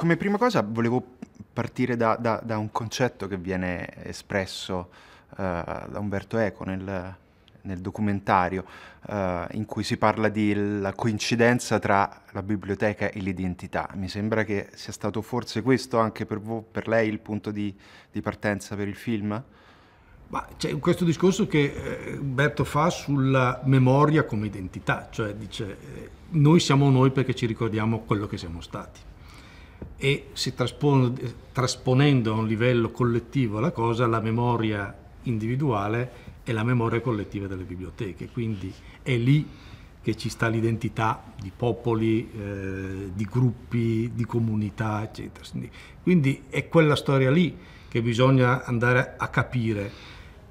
Come prima cosa volevo partire da, da, da un concetto che viene espresso uh, da Umberto Eco nel, nel documentario uh, in cui si parla della coincidenza tra la biblioteca e l'identità. Mi sembra che sia stato forse questo anche per, voi, per lei il punto di, di, partenza per il film? Ma c'è questo discorso che eh, Umberto fa sulla memoria come identità, cioè dice noi siamo noi perché ci ricordiamo quello che siamo stati e si traspone, trasponendo a un livello collettivo la cosa, la memoria individuale e la memoria collettiva delle biblioteche. Quindi è lì che ci sta l'identità di popoli, eh, di gruppi, di comunità, eccetera. Quindi è quella storia lì che bisogna andare a capire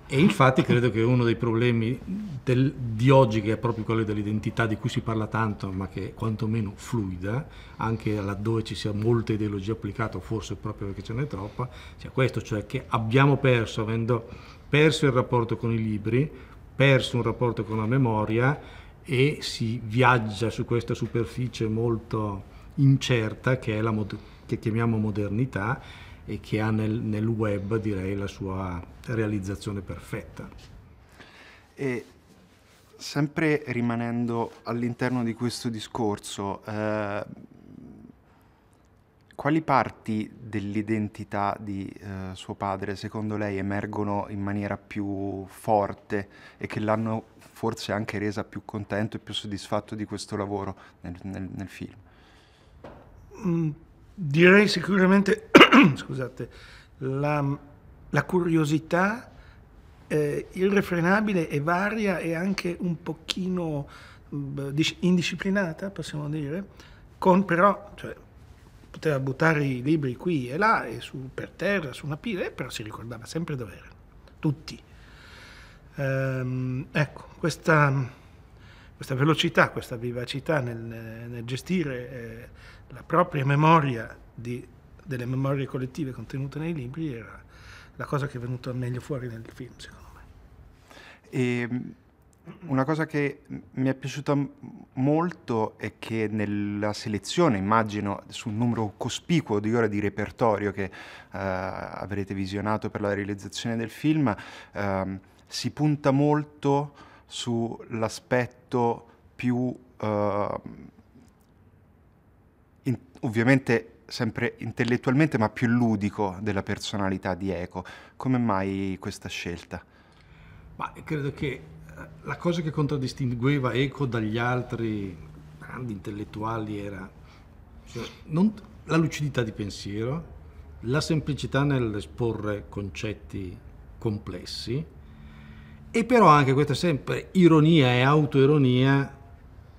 e infatti credo che uno dei problemi del, di oggi, che è proprio quello dell'identità di cui si parla tanto, ma che è quantomeno fluida, anche laddove ci sia molta ideologia applicata, forse proprio perché ce n'è troppa, sia questo, cioè che abbiamo perso, avendo perso il rapporto con i libri, perso un rapporto con la memoria e si viaggia su questa superficie molto incerta che, è la che chiamiamo modernità e che ha nel, nel web direi la sua realizzazione perfetta. E sempre rimanendo all'interno di questo discorso, eh, quali parti dell'identità di eh, suo padre secondo lei emergono in maniera più forte e che l'hanno forse anche resa più contento e più soddisfatto di questo lavoro nel, nel, nel film? Mm, direi sicuramente scusate, la, la curiosità eh, irrefrenabile e varia e anche un pochino mh, indisciplinata, possiamo dire, con però... Cioè, poteva buttare i libri qui e là e su, per terra, su una pila, però si ricordava sempre dove erano, tutti. Ehm, ecco, questa, questa, velocità, questa vivacità nel, nel gestire eh, la propria memoria di delle memorie collettive contenute nei libri era la cosa che è venuta meglio fuori nel film, secondo me. E ehm, una cosa che mi è piaciuta molto è che nella selezione, immagino, su un numero cospicuo di ore di repertorio che eh, avrete visionato per la realizzazione del film, eh, si punta molto sull'aspetto più... Eh, in, ovviamente sempre intellettualmente ma più ludico della personalità di Eco. Come mai questa scelta? Ma credo che eh, la cosa che contraddistingueva Eco dagli altri grandi intellettuali era cioè, non, la lucidità di pensiero, la semplicità nell'esporre concetti complessi e però anche questa sempre ironia e autoironia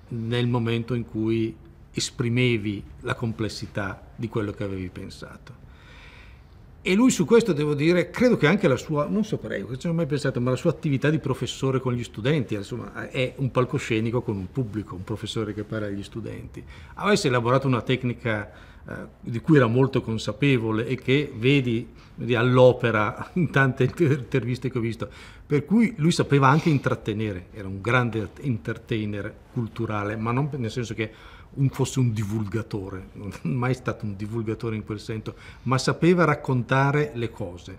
nel momento in cui esprimevi la complessità di quello che avevi pensato. E lui su questo devo dire, credo che anche la sua, non saprei, non ci ho mai pensato, ma la sua attività di professore con gli studenti, insomma, è un palcoscenico con un pubblico, un professore che parla agli studenti. Avesse elaborato una tecnica eh, di cui era molto consapevole e che vedi, all'opera in tante interviste che ho visto, per cui lui sapeva anche intrattenere, era un grande entertainer culturale, ma non nel senso che un, fosse un divulgatore, non è mai stato un divulgatore in quel senso, ma sapeva raccontare le cose,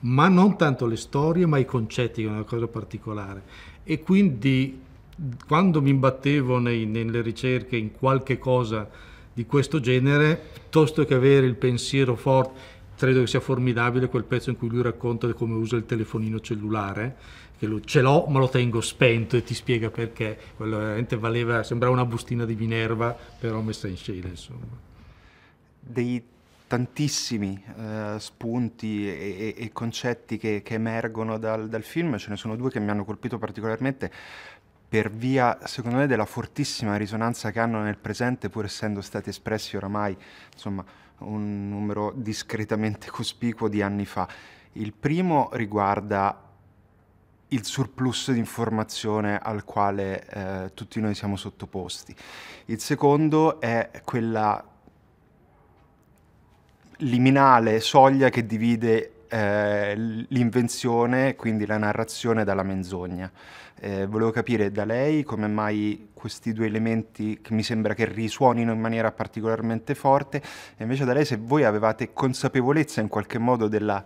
ma non tanto le storie, ma i concetti, che è una cosa particolare. E quindi quando mi imbattevo nei, nelle ricerche in qualche cosa di questo genere, piuttosto che avere il pensiero forte, credo che sia formidabile quel pezzo in cui lui racconta come usa il telefonino cellulare, che ce l'ho ma lo tengo spento e ti spiega perché. Quello veramente valeva, sembrava una bustina di Minerva, però messa in scena, insomma. Dei tantissimi eh, spunti e, e, concetti che, che emergono dal, dal film, ce ne sono due che mi hanno colpito particolarmente per via, secondo me, della fortissima risonanza che hanno nel presente, pur essendo stati espressi oramai, insomma, un numero discretamente cospicuo di anni fa. Il primo riguarda il surplus di informazione al quale eh, tutti noi siamo sottoposti. Il secondo è quella liminale soglia che divide eh, l'invenzione, quindi la narrazione, dalla menzogna. Eh, volevo capire da lei come mai questi due elementi che mi sembra che risuonino in maniera particolarmente forte, e invece da lei se voi avevate consapevolezza in qualche modo della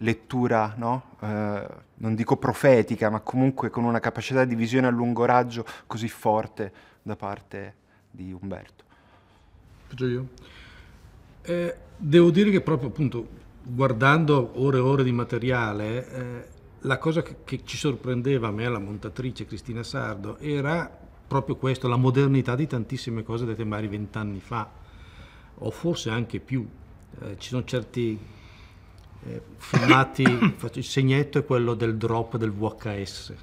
lettura, no? eh, non dico profetica, ma comunque con una capacità di visione a lungo raggio così forte da parte di Umberto. Faccio io. Eh, devo dire che proprio appunto guardando ore e ore di materiale, eh, la cosa che, che, ci sorprendeva a me, alla montatrice Cristina Sardo, era proprio questo, la modernità di tantissime cose dette magari vent'anni fa, o forse anche più. Eh, ci sono certi eh, filmati, il segnetto è quello del drop del VHS,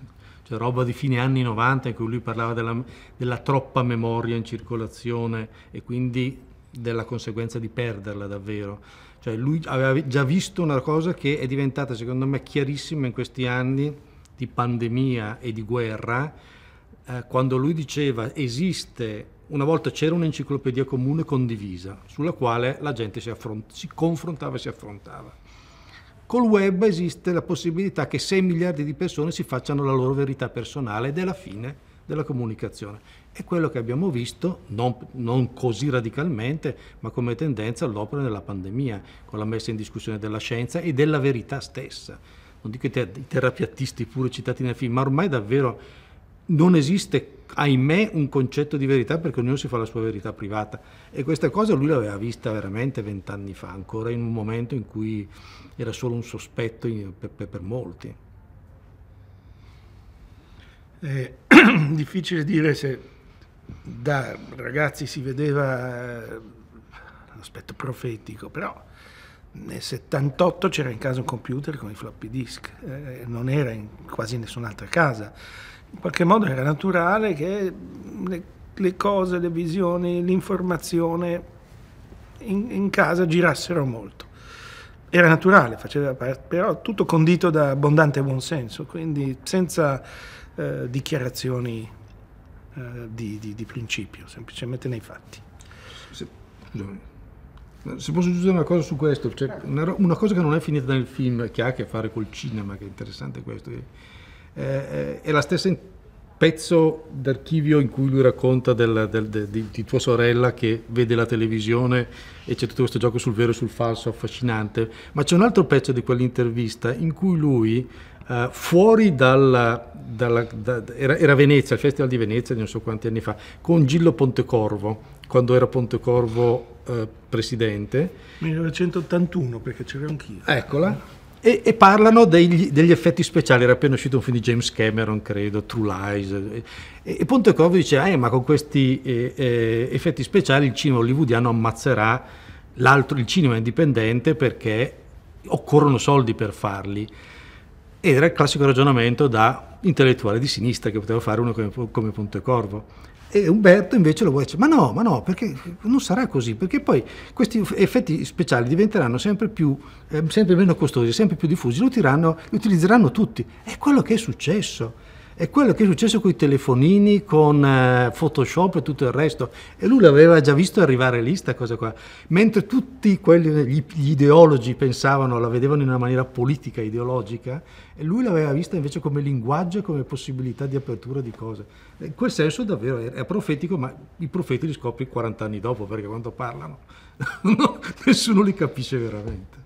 cioè roba di fine anni 90 in cui lui parlava della, della troppa memoria in circolazione e quindi della conseguenza di perderla davvero. Cioè lui aveva già visto una cosa che è diventata secondo me chiarissima in questi anni di pandemia e di guerra, eh, quando lui diceva esiste, una volta c'era un'enciclopedia comune condivisa sulla quale la gente si, affront- si confrontava e si affrontava. Col web esiste la possibilità che 6 miliardi di persone si facciano la loro verità personale ed è la fine della comunicazione. È quello che abbiamo visto, non, non, così radicalmente, ma come tendenza all'opera della pandemia, con la messa in discussione della scienza e della verità stessa. Non dico i, ter- i terrapiattisti pure citati nel film, ma ormai davvero non esiste, ahimè, un concetto di verità perché ognuno si fa la sua verità privata. E questa cosa lui l'aveva vista veramente vent'anni fa, ancora in un momento in cui era solo un sospetto per, per molti. È difficile dire se da ragazzi si vedeva eh, l'aspetto profetico, però nel 78 c'era in casa un computer con i floppy disk, eh, non era in quasi nessun'altra casa. In qualche modo era naturale che le, le cose, le visioni, l'informazione in, in casa girassero molto era naturale, faceva parte, però tutto condito da abbondante buonsenso, quindi senza eh, dichiarazioni eh, di, di, di, principio, semplicemente nei fatti. Sì. Se posso aggiungere una cosa su questo, cioè una, una, cosa che non è finita nel film, che ha a che fare col cinema, che è interessante questo, eh, è la stessa pezzo d'archivio in cui lui racconta del, del, del, di, di, tua sorella che vede la televisione e c'è tutto questo gioco sul vero e sul falso affascinante, ma c'è un altro pezzo di quell'intervista in cui lui, eh, fuori dalla... dalla da, era, era, Venezia, il Festival di Venezia non so quanti anni fa, con Gillo Pontecorvo, quando era Pontecorvo eh, presidente. 1981 perché c'era anch'io. Eccola. E, e parlano degli, degli, effetti speciali, era appena uscito un film di James Cameron, credo, True Lies. E, e Pontecorvo dice, eh, ma con questi eh, eh effetti speciali il cinema hollywoodiano ammazzerà l'altro, il cinema indipendente perché occorrono soldi per farli. era il classico ragionamento da intellettuale di sinistra che poteva fare uno come, come Corvo. E Umberto invece lo vuole ma no, ma no, perché non sarà così, perché poi questi effetti speciali diventeranno sempre, più, eh, sempre meno costosi, sempre più diffusi, lo, tiranno, lo utilizzeranno tutti. È quello che è successo. È quello che è successo con i telefonini, con eh, Photoshop e tutto il resto. E lui l'aveva già visto arrivare lì, sta cosa qua. Mentre tutti quelli, gli, gli ideologi pensavano, la vedevano in una maniera politica, ideologica, e lui l'aveva vista invece come linguaggio, e come possibilità di apertura di cose. In quel senso davvero è profetico, ma i profeti li scopri 40 anni dopo, perché quando parlano nessuno li capisce veramente.